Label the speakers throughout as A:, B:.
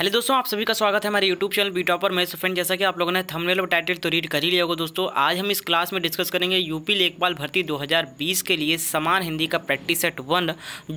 A: hello दोस्तों आप सभी का स्वागत है हमारे यूट्यूब चैनल बी टॉपर मैं सुफेन जैसा कि आप लोगों ने थंबनेल और टाइटल तो रीड कर ही लिया होगा दोस्तों आज हम इस क्लास में डिस्कस करेंगे यूपी लेखपाल भर्ती 2020 के लिए समान हिंदी का प्रैक्टिस सेट वन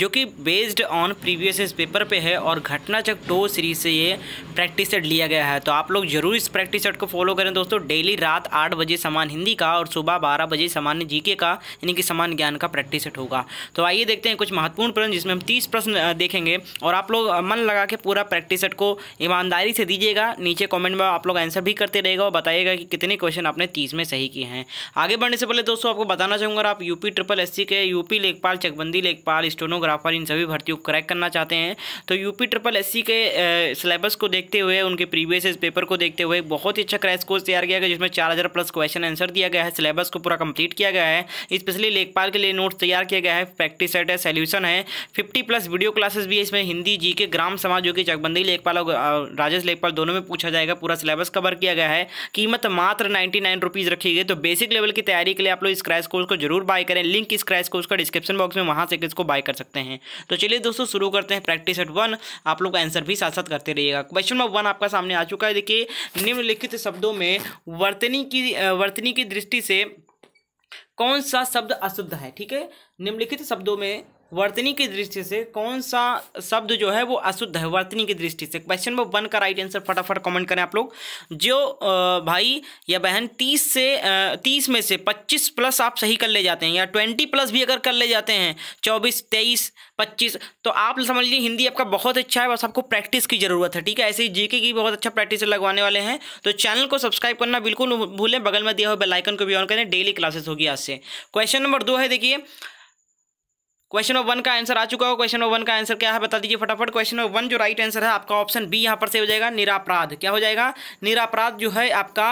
A: जो कि बेस्ड ऑन प्रीवियस पेपर पे है और घटनाचक टो सीरीज से ये प्रैक्टिस सेट लिया गया है तो आप लोग जरूर इस प्रैक्टिस सेट को फॉलो करें दोस्तों डेली रात आठ बजे समान हिंदी का और सुबह बारह बजे सामान्य जी का यानी कि समान ज्ञान का प्रैक्टिस सेट होगा तो आइए देखते हैं कुछ महत्वपूर्ण प्रश्न जिसमें हम तीस प्रश्न देखेंगे और आप लोग मन लगा के पूरा प्रैक्टिस सेट को ईमानदारी से दीजिएगा नीचे कमेंट में आप लोग आंसर भी करते रहेगा और बताइएगा कि कितने क्वेश्चन आपने तीस में सही किए हैं आगे बढ़ने से पहले दोस्तों आपको बताना चाहूँगा आप यूपी ट्रिपल एस के यूपी लेखपाल चकबंदी लेखपाल स्टोनोग्राफर इन सभी भर्तियों को क्रैक करना चाहते हैं तो यूपी ट्रिपल एस के सिलेबस को देखते हुए उनके प्रीवियस पेपर को देखते हुए बहुत ही अच्छा क्रैश कोर्स तैयार किया गया जिसमें चार प्लस क्वेश्चन आंसर दिया गया है सिलेबस को पूरा कंप्लीट किया गया है स्पेशली लेखपाल के लिए नोट्स तैयार किया गया है प्रैक्टिस सेट है सोल्यूशन है फिफ्टी प्लस वीडियो क्लासेस भी है इसमें हिंदी जी के ग्राम समाज जो कि चकबंदी लेखपाल और राजेश लेखपाल दोनों में पूछा जाएगा पूरा सिलेबस कवर किया गया है कीमत मात्र नाइन्टी नाइन रुपीज़ रखी गई तो बेसिक लेवल की तैयारी के लिए आप लोग इस क्रैश कोर्स को जरूर बाय करें लिंक इस क्रैश कोर्स का डिस्क्रिप्शन बॉक्स में वहाँ से इसको बाय कर सकते हैं तो चलिए दोस्तों शुरू करते हैं प्रैक्टिस एट वन आप लोग आंसर भी साथ साथ करते रहिएगा क्वेश्चन नंबर वन आपका सामने आ चुका है देखिए निम्नलिखित शब्दों में वर्तनी की वर्तनी की दृष्टि से कौन सा शब्द अशुद्ध है ठीक है निम्नलिखित शब्दों में वर्तनी की दृष्टि से कौन सा शब्द जो है वो अशुद्ध है वर्तनी की दृष्टि से क्वेश्चन नंबर वन का राइट आंसर फटाफट कमेंट करें आप लोग जो भाई या बहन तीस से तीस में से पच्चीस प्लस आप सही कर ले जाते हैं या ट्वेंटी प्लस भी अगर कर ले जाते हैं चौबीस तेईस पच्चीस तो आप समझ लीजिए हिंदी आपका बहुत अच्छा है बस आपको प्रैक्टिस की ज़रूरत है ठीक है ऐसे ही जीके की बहुत अच्छा प्रैक्टिस लगवाने वाले हैं तो चैनल को सब्सक्राइब करना बिल्कुल भूलें बगल में दिया हुआ बेलाइकन को भी ऑन करें डेली क्लासेस होगी आज से क्वेश्चन नंबर दो है देखिए क्वेश्चन नंबर वन का आंसर आ चुका हो क्वेश्चन नंबर वन का आंसर क्या है बता दीजिए फटाफट क्वेश्चन नंबर वन जो राइट आंसर है आपका ऑप्शन बी यहाँ पर से हो जाएगा निरापराध क्या हो जाएगा निरापराध जो है आपका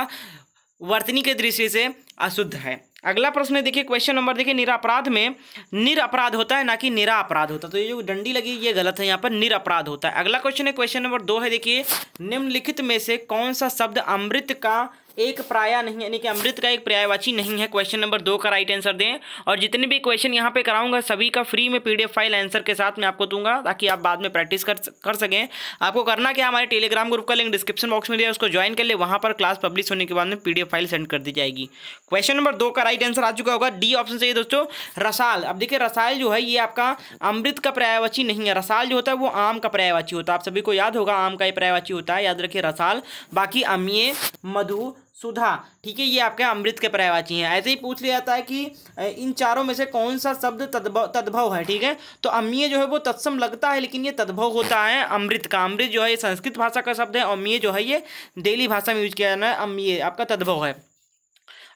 A: वर्तनी के दृष्टि से अशुद्ध है अगला प्रश्न है देखिए क्वेश्चन नंबर देखिए निरापराध में निरअपराध होता है ना कि निरापराध होता है तो ये जो डंडी लगी ये गलत है यहाँ पर निरअपराध होता है अगला क्वेश्चन है क्वेश्चन नंबर दो है देखिए निम्नलिखित में से कौन सा शब्द अमृत का एक प्राय नहीं यानी कि अमृत का एक पर्यायवाची नहीं है क्वेश्चन नंबर दो का राइट आंसर दें और जितने भी क्वेश्चन यहाँ पे कराऊंगा सभी का फ्री में पीडीएफ फाइल आंसर के साथ मैं आपको दूंगा ताकि आप बाद में प्रैक्टिस कर कर सकें आपको करना क्या हमारे टेलीग्राम ग्रुप का लिंक डिस्क्रिप्शन बॉक्स में दिया उसको ज्वाइन कर ले वहाँ पर क्लास पब्लिश होने के बाद में पी फाइल सेंड कर दी जाएगी क्वेश्चन नंबर दो का राइट आंसर आ चुका होगा डी ऑप्शन चाहिए दोस्तों रसाल अब देखिए रसाल जो है ये आपका अमृत का पर्यायवाची नहीं है रसाल जो होता है वो आम का पर्यायवाची होता है आप सभी को याद होगा आम का ही पर्यायवाची होता है याद रखिए रसाल बाकी अमीय मधु सुधा ठीक है ये आपके अमृत के पर्यायवाची हैं ऐसे ही पूछ लिया जाता है कि इन चारों में से कौन सा शब्द तद्भव तद्भव है ठीक है तो अम्मीय जो है वो तत्सम लगता है लेकिन ये तद्भव होता है अमृत का अमृत जो है ये संस्कृत भाषा का शब्द है अम्मीय जो है ये डेली भाषा में यूज किया जाना है अम्मीय आपका तद्भव है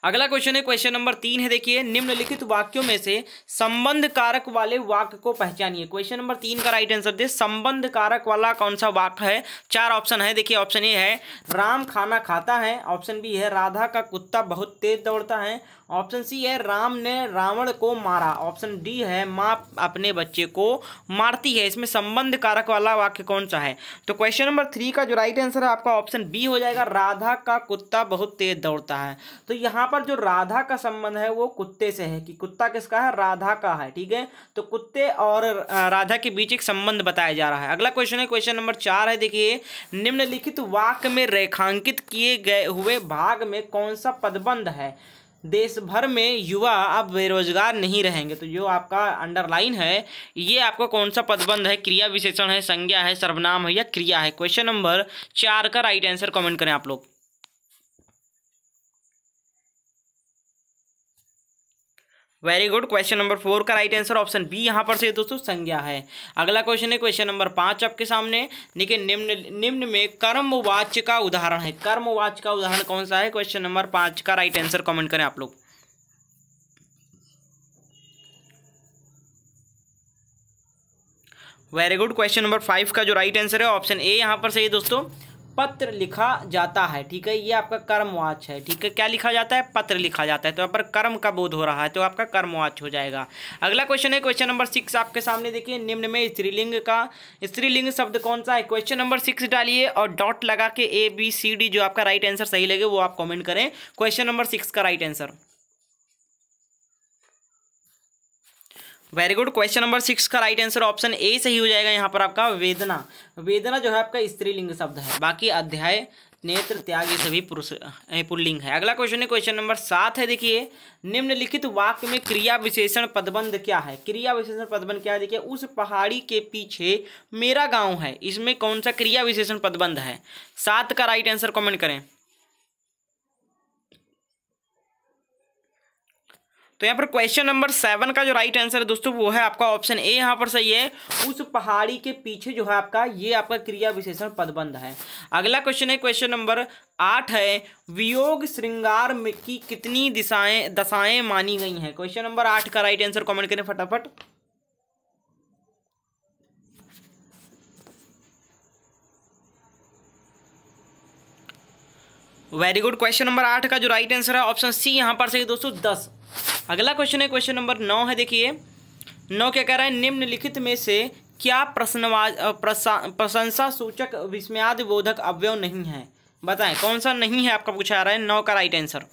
A: अगला क्वेश्चन है क्वेश्चन नंबर तीन है देखिए निम्नलिखित वाक्यों में से संबंध कारक वाले वाक्य को पहचानिए क्वेश्चन नंबर तीन का राइट आंसर दे संबंध कारक वाला कौन सा वाक्य है चार ऑप्शन है देखिए ऑप्शन ए है राम खाना खाता है ऑप्शन बी है राधा का कुत्ता बहुत तेज दौड़ता है ऑप्शन सी है राम ने रावण को मारा ऑप्शन डी है माँ अपने बच्चे को मारती है इसमें संबंध कारक वाला वाक्य कौन सा है तो क्वेश्चन नंबर थ्री का जो राइट आंसर है आपका ऑप्शन बी हो जाएगा राधा का कुत्ता बहुत तेज दौड़ता है तो यहाँ पर पर जो राधा का संबंध है वो कुत्ते से है कि कुत्ता किसका है राधा का है ठीक है तो कुत्ते और राधा के बीच एक संबंध बताया जा रहा है अगला क्वेश्चन है क्वेश्चन नंबर चार है देखिए निम्नलिखित वाक्य में रेखांकित किए गए हुए भाग में कौन सा पदबंध है देश भर में युवा अब बेरोजगार नहीं रहेंगे तो जो आपका अंडरलाइन है ये आपका कौन सा पदबंध है क्रिया विशेषण है संज्ञा है सर्वनाम है या क्रिया है क्वेश्चन नंबर चार का राइट आंसर कमेंट करें आप लोग very good question number four का राइट आंसर ऑप्शन बी यहाँ पर से दोस्तों संज्ञा है अगला क्वेश्चन है क्वेश्चन नंबर पाँच आपके सामने देखिए निम्न निम्न में कर्मवाच्य का उदाहरण है कर्मवाच्य का उदाहरण कौन सा है क्वेश्चन नंबर पाँच का राइट आंसर कमेंट करें आप लोग very good question number five का जो राइट आंसर है ऑप्शन ए यहाँ पर सही है दोस्तों पत्र लिखा जाता है ठीक है ये आपका कर्मवाच है ठीक है क्या लिखा जाता है पत्र लिखा जाता है तो यहाँ पर कर्म का बोध हो रहा है तो आपका कर्मवाच हो जाएगा अगला क्वेश्चन है क्वेश्चन नंबर सिक्स आपके सामने देखिए निम्न में स्त्रीलिंग का स्त्रीलिंग शब्द कौन सा है क्वेश्चन नंबर सिक्स डालिए और डॉट लगा के ए बी सी डी जो आपका राइट आंसर सही लगे वो आप कॉमेंट करें क्वेश्चन नंबर सिक्स का right answer very good question number six का राइट आंसर ऑप्शन ए सही हो जाएगा यहाँ पर आपका वेदना वेदना जो है आपका स्त्रीलिंग शब्द है बाकी अध्याय नेत्र त्याग ये सभी पुरुष पुल्लिंग है अगला क्वेश्चन है क्वेश्चन नंबर सात है देखिए निम्नलिखित वाक्य में क्रिया विशेषण पदबंध क्या है क्रिया विशेषण पदबंध क्या है देखिए उस पहाड़ी के पीछे मेरा गांव है इसमें कौन सा क्रिया विशेषण पदबंध है सात का राइट आंसर कमेंट करें तो यहाँ पर क्वेश्चन नंबर सेवन का जो राइट आंसर है दोस्तों वो है आपका ऑप्शन ए यहाँ पर सही है उस पहाड़ी के पीछे जो है आपका ये आपका क्रिया विशेषण पदबंध है अगला क्वेश्चन है क्वेश्चन नंबर आठ है वियोग श्रृंगार की कितनी दिशाएं दशाएं मानी गई हैं क्वेश्चन नंबर आठ का राइट आंसर कॉमेंट करें फटाफट वेरी गुड क्वेश्चन नंबर आठ का जो राइट आंसर है ऑप्शन सी यहां पर सही दोस्तों दस अगला क्वेश्चन है क्वेश्चन नंबर नौ है देखिए नौ क्या कह रहा है निम्नलिखित में से क्या प्रश्नवाज प्रशंसा सूचक विस्मयाद बोधक अवयव नहीं है बताएं कौन सा नहीं है आपका पूछा आ रहा है नौ का right answer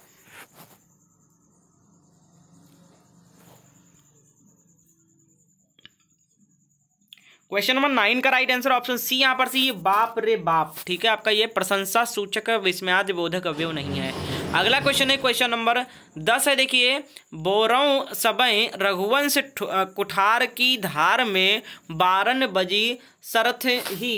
A: question number nine का राइट आंसर ऑप्शन सी यहां पर सी ये बाप रे बाप ठीक है आपका ये प्रशंसा सूचक विस्मयाद बोधक अवयव नहीं है अगला क्वेश्चन है क्वेश्चन नंबर दस है देखिए बोरों सबय रघुवंश कुठार की धार में बारन बजी सरथ ही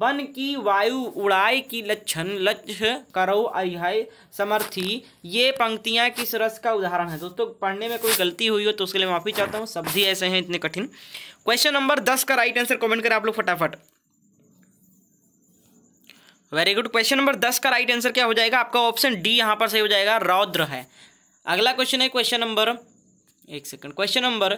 A: बन की वायु उड़ाई की लक्षण लक्ष्य करो अय समर्थी ये पंक्तियाँ किस रस का उदाहरण है दोस्तों पढ़ने में कोई गलती हुई हो तो उसके लिए माफ़ी चाहता हूँ सब्जी ऐसे हैं इतने कठिन क्वेश्चन नंबर दस का राइट आंसर कमेंट करें आप लोग फटाफट वेरी गुड क्वेश्चन नंबर दस का राइट आंसर क्या हो जाएगा आपका ऑप्शन डी यहाँ पर सही हो जाएगा रौद्र है अगला क्वेश्चन है क्वेश्चन नंबर एक सेकंड क्वेश्चन नंबर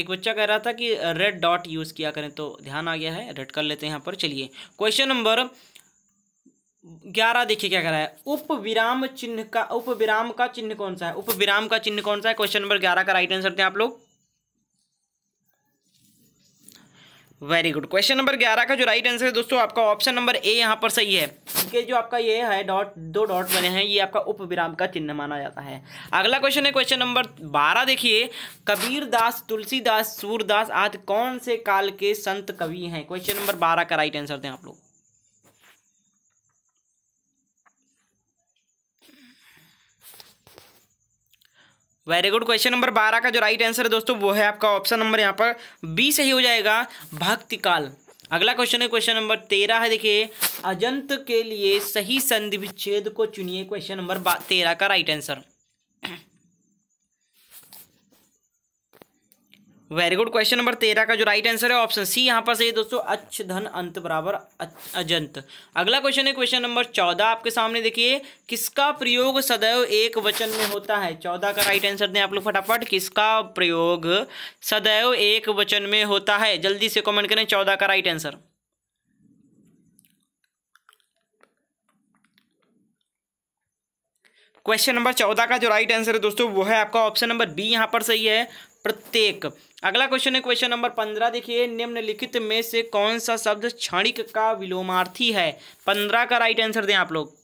A: एक बच्चा कह रहा था कि रेड डॉट यूज़ किया करें तो ध्यान आ गया है रेड कर लेते हैं यहाँ पर चलिए क्वेश्चन नंबर ग्यारह देखिए क्या कह रहा है उप विराम चिन्ह का उप विराम का चिन्ह कौन सा है उप विराम का चिन्ह कौन सा है क्वेश्चन नंबर ग्यारह का राइट आंसर थे आप लोग वेरी गुड क्वेश्चन नंबर ग्यारह का जो राइट आंसर है दोस्तों आपका ऑप्शन नंबर ए यहाँ पर सही है क्योंकि जो आपका ये है डॉट दो डॉट बने हैं ये आपका उप विराम का चिन्ह माना जाता है अगला क्वेश्चन है क्वेश्चन नंबर बारह देखिए कबीरदास तुलसीदास सूरदास आदि कौन से काल के संत कवि हैं क्वेश्चन नंबर बारह का राइट आंसर दें आप लोग वेरी गुड क्वेश्चन नंबर बारह का जो राइट आंसर है दोस्तों वो है आपका ऑप्शन नंबर यहाँ पर बी सही हो जाएगा भक्ति काल अगला क्वेश्चन है क्वेश्चन नंबर तेरह है देखिए अजंत के लिए सही संधि विच्छेद को चुनिए क्वेश्चन नंबर तेरह का right answer very good question number तेरह का जो राइट आंसर है ऑप्शन सी यहाँ पर सही दोस्तों अच्छ धन अंत बराबर अजंत अगला क्वेश्चन है क्वेश्चन नंबर चौदह आपके सामने देखिए किसका प्रयोग सदैव एक वचन में होता है चौदह का राइट आंसर दें आप लोग फटाफट किसका प्रयोग सदैव एक वचन में होता है जल्दी से कॉमेंट करें चौदह का राइट आंसर क्वेश्चन नंबर चौदह का जो राइट आंसर है दोस्तों वो है आपका ऑप्शन नंबर बी यहाँ पर सही है प्रत्येक अगला क्वेश्चन है क्वेश्चन नंबर पंद्रह देखिए निम्नलिखित में से कौन सा शब्द क्षणिक का विलोमार्थी है पंद्रह का राइट आंसर दें आप लोग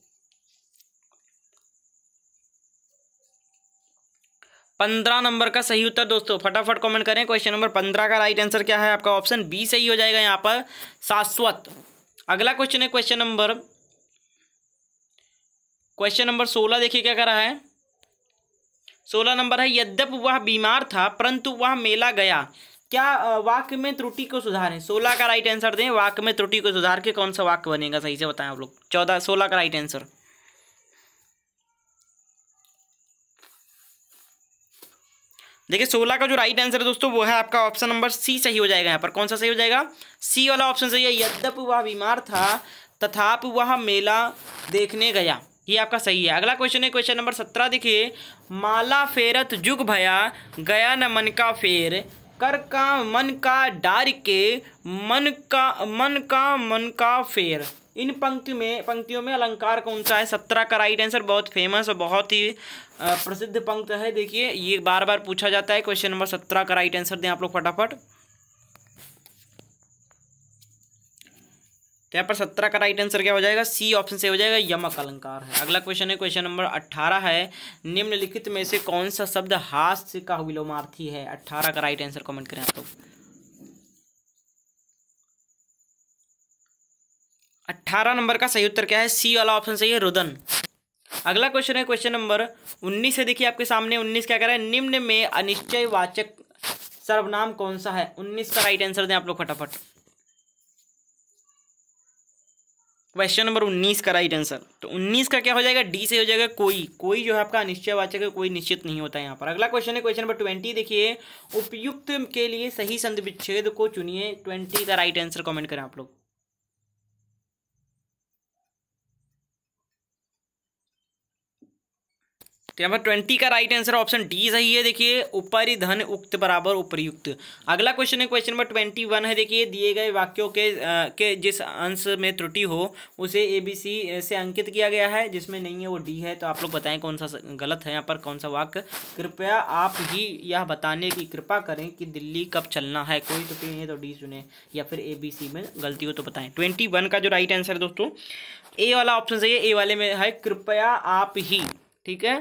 A: पंद्रह नंबर का सही उत्तर दोस्तों फटाफट कमेंट करें क्वेश्चन नंबर पंद्रह का राइट आंसर क्या है आपका ऑप्शन बी सही हो जाएगा यहाँ पर शाश्वत अगला क्वेश्चन है क्वेश्चन नंबर क्वेश्चन नंबर सोलह देखिए क्या कर रहा है सोलह नंबर है यद्यप वह बीमार था परंतु वह मेला गया क्या वाक्य में त्रुटि को सुधारें सोलह का राइट आंसर दें वाक्य में त्रुटि को सुधार के कौन सा वाक्य बनेगा सही से बताएं आप लोग चौदह सोलह का राइट आंसर देखिए सोलह का जो राइट आंसर है दोस्तों वो है आपका ऑप्शन नंबर सी सही हो जाएगा यहाँ पर कौन सा सही हो जाएगा सी वाला ऑप्शन सही है यद्यप वह बीमार था तथाप वह मेला देखने गया ये आपका सही है अगला क्वेश्चन है क्वेश्चन नंबर सत्रह देखिए माला फेरत जुग भया गया न मन का फेर कर का मन का डार के मन का मन का मन का फेर इन पंक्ति में पंक्तियों में अलंकार कौन सा है सत्रह का राइट आंसर बहुत फेमस और बहुत ही प्रसिद्ध पंक्त है देखिए ये बार बार पूछा जाता है क्वेश्चन नंबर सत्रह का राइट आंसर दें आप लोग फटाफट तो यहाँ पर सत्रह का राइट आंसर क्या हो जाएगा सी ऑप्शन से हो जाएगा यमक अलंकार है अगला क्वेश्चन है क्वेश्चन नंबर अट्ठारह है निम्नलिखित में से कौन सा शब्द हास्य का विलोमार्थी है अट्ठारह का राइट आंसर कॉमेंट करें आप लोग अट्ठारह नंबर का सही उत्तर क्या है सी वाला ऑप्शन सही है रुदन अगला क्वेश्चन है क्वेश्चन नंबर उन्नीस है देखिए आपके सामने उन्नीस क्या कह रहा है निम्न में अनिश्चय वाचक सर्वनाम कौन सा है उन्नीस का राइट आंसर दें आप लोग फटाफट क्वेश्चन नंबर उन्नीस का राइट आंसर तो उन्नीस का क्या हो जाएगा डी से हो जाएगा कोई कोई जो है आपका अनिश्चयवाचक है कोई निश्चित नहीं होता है यहाँ पर अगला क्वेश्चन है क्वेश्चन नंबर ट्वेंटी देखिए उपयुक्त के लिए सही संधि विच्छेद को चुनिए ट्वेंटी का राइट आंसर कमेंट करें आप लोग तो यहाँ पर ट्वेंटी का राइट आंसर ऑप्शन डी सही है देखिए ऊपरी धन उक्त बराबर उपरियुक्त अगला क्वेश्चन है क्वेश्चन नंबर ट्वेंटी वन है देखिए दिए गए वाक्यों के आ, के जिस अंश में त्रुटि हो उसे ए बी सी से अंकित किया गया है जिसमें नहीं है वो डी है तो आप लोग बताएं कौन सा गलत है यहाँ पर कौन सा वाक्य कृपया आप ही यह बताने की कृपा करें कि दिल्ली कब चलना है कोई त्रुटि नहीं है तो डी चुने या फिर ए बी सी में गलती हो तो बताएं ट्वेंटी वन का जो राइट आंसर है दोस्तों ए वाला ऑप्शन सही है ए वाले में है कृपया आप ही ठीक है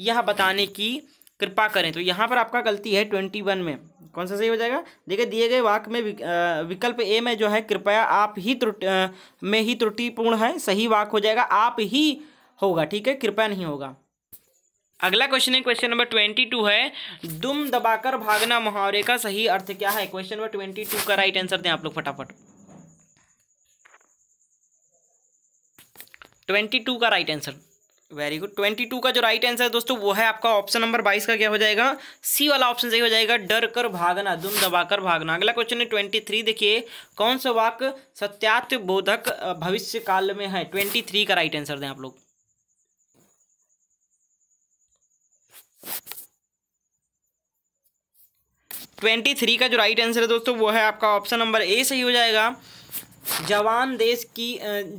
A: यह बताने की कृपा करें तो यहाँ पर आपका गलती है ट्वेंटी वन में कौन सा सही हो जाएगा देखिए दिए गए वाक में विकल्प ए में जो है कृपया आप ही त्रुटि में ही त्रुटिपूर्ण है सही वाक हो जाएगा आप ही होगा ठीक है कृपया नहीं होगा अगला क्वेश्चन है क्वेश्चन नंबर ट्वेंटी टू है दुम दबाकर भागना मुहावरे का सही अर्थ क्या है क्वेश्चन नंबर ट्वेंटी टू का राइट आंसर दें आप लोग फटाफट ट्वेंटी टू का right answer very good twenty two का जो राइट आंसर है दोस्तों वो है आपका ऑप्शन नंबर बाईस का क्या हो जाएगा सी वाला ऑप्शन सही हो जाएगा डर कर भागना दुम दबाकर भागना अगला क्वेश्चन है ट्वेंटी थ्री देखिए कौन सा वाक सत्यात्व बोधक भविष्य काल में है ट्वेंटी थ्री का राइट आंसर दें आप लोग ट्वेंटी थ्री का जो राइट आंसर है दोस्तों वो है आपका ऑप्शन नंबर ए सही हो जाएगा जवान देश की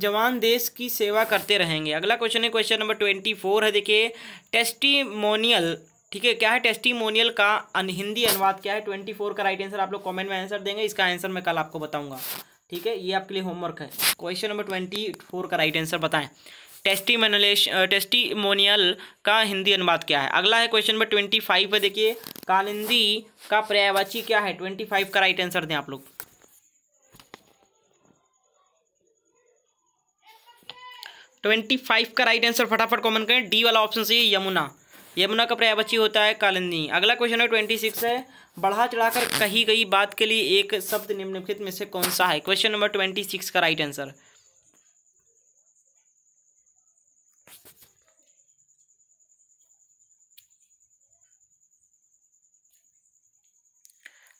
A: जवान देश की सेवा करते रहेंगे अगला क्वेश्चन है क्वेश्चन नंबर ट्वेंटी फोर है देखिए टेस्टीमोनियल ठीक है क्या है टेस्टीमोनियल का अन हिंदी अनुवाद क्या है ट्वेंटी फोर का राइट आंसर आप लोग कमेंट में आंसर देंगे इसका आंसर मैं कल आपको बताऊंगा ठीक है ये आपके लिए होमवर्क है क्वेश्चन नंबर ट्वेंटी फोर का राइट आंसर बताएं टेस्टिमोनलेश टेस्टीमोनियल का हिंदी अनुवाद क्या है अगला है क्वेश्चन नंबर ट्वेंटी फाइव है देखिए कालिंदी का पर्यायवाची क्या है ट्वेंटी फाइव का राइट आंसर दें आप लोग ट्वेंटी फाइव का राइट आंसर फटाफट कॉमन करें डी वाला ऑप्शन चाहिए यमुना यमुना का पर्यावची होता है कालिंदी अगला क्वेश्चन है ट्वेंटी सिक्स है बढ़ा चढ़ाकर कही गई बात के लिए एक शब्द निम्नलिखित में से कौन सा है क्वेश्चन नंबर ट्वेंटी सिक्स का राइट आंसर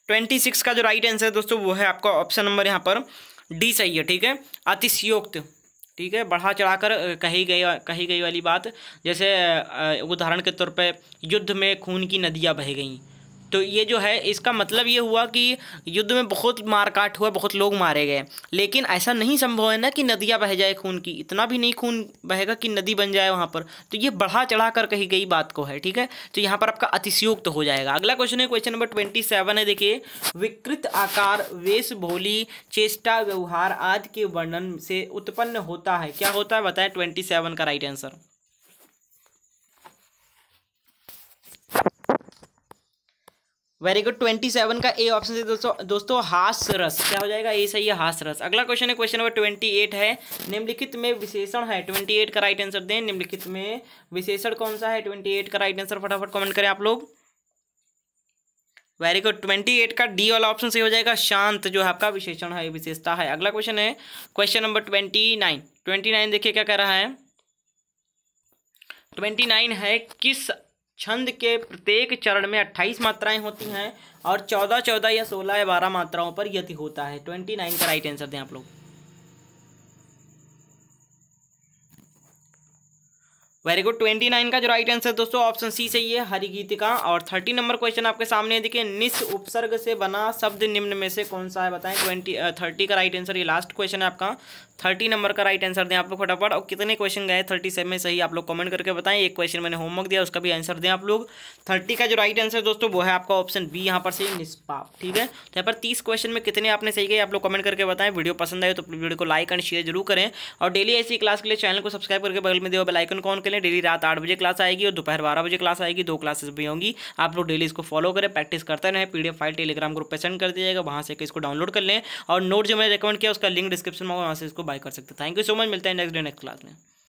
A: ट्वेंटी सिक्स का जो राइट आंसर है दोस्तों वो है आपका ऑप्शन नंबर यहां पर डी सही है ठीक है अतिशयोक्त ठीक है बढ़ा चढ़ाकर कही गई कही गई वाली बात जैसे उदाहरण के तौर पे युद्ध में खून की नदियाँ बह गई तो ये जो है इसका मतलब ये हुआ कि युद्ध में बहुत मारकाट हुआ बहुत लोग मारे गए लेकिन ऐसा नहीं संभव है ना कि नदियाँ बह जाए खून की इतना भी नहीं खून बहेगा कि नदी बन जाए वहाँ पर तो ये बढ़ा चढ़ा कर कही गई बात को है ठीक है तो यहाँ पर आपका अतिशयोक्त तो हो जाएगा अगला क्वेश्चन है क्वेश्चन नंबर ट्वेंटी सेवन है देखिए विकृत आकार वेश भोली चेष्टा व्यवहार आदि के वर्णन से उत्पन्न होता है क्या होता है बताएं ट्वेंटी सेवन का right answer very good twenty seven का ए ऑप्शन है दोस्तों दोस्तों हास रस क्या हो जाएगा ए सही है हास रस अगला क्वेश्चन है क्वेश्चन नंबर ट्वेंटी एट है निम्नलिखित में विशेषण है ट्वेंटी एट का राइट आंसर दें निम्नलिखित में विशेषण कौन सा है ट्वेंटी एट का राइट आंसर फटाफट कमेंट करें आप लोग वेरी गुड ट्वेंटी एट का डी वाला ऑप्शन सही हो जाएगा शांत जो है आपका विशेषण है विशेषता है अगला क्वेश्चन है question number twenty nine twenty nine देखिए क्या कह रहा है ट्वेंटी नाइन है किस छंद के प्रत्येक चरण में अट्ठाईस मात्राएं होती हैं और चौदह चौदह या सोलह या बारह मात्राओं पर यति होता है ट्वेंटी नाइन का राइट आंसर दें आप लोग वेरी गुड ट्वेंटी नाइन का जो राइट आंसर दोस्तों ऑप्शन सी सही है का और थर्टी नंबर क्वेश्चन आपके सामने देखिए निस उपसर्ग से बना शब्द निम्न में से कौन सा है बताएं ट्वेंटी थर्टी uh, का राइट आंसर ये लास्ट क्वेश्चन है आपका थर्टी नंबर का राइट आंसर दें आप लोग फटाफट और कितने क्वेश्चन गए थर्टी सेवन में सही आप लोग कमेंट करके बताएं एक क्वेश्चन मैंने होमवर्क दिया उसका भी आंसर दें आप लोग थर्टी का जो राइट आंसर दोस्तों वो है आपका ऑप्शन बी यहाँ पर सही निष्पाप ठीक है तो यहाँ पर तीस क्वेश्चन में कितने आपने सही गए आप लोग कमेंट करके बताएं वीडियो पसंद आए तो वीडियो को लाइक एंड शेयर जरूर करें और डेली ऐसी क्लास के लिए चैनल को सब्सक्राइब करके बगल में दो बेलाइकन कौन करें डेली रात आठ बजे क्लास आएगी और दोपहर बारह बजे क्लास आएगी दो क्लासेस भी होंगी आप लोग डेली इसको फॉलो करें प्रैक्टिस करते रहें पीडीएफ फाइल टेलीग्राम ग्रुप पर सेंड कर दिया जाएगा वहाँ से इसको डाउनलोड कर लें और नोट जो मैंने रिकमेंड किया उसका लिंक डिस्क्रिप्शन में वहाँ से इसको बाय कर सकते हैं थैंक यू सो मच मिलते हैं नेक्स्ट डे नेक्स्ट क्लास में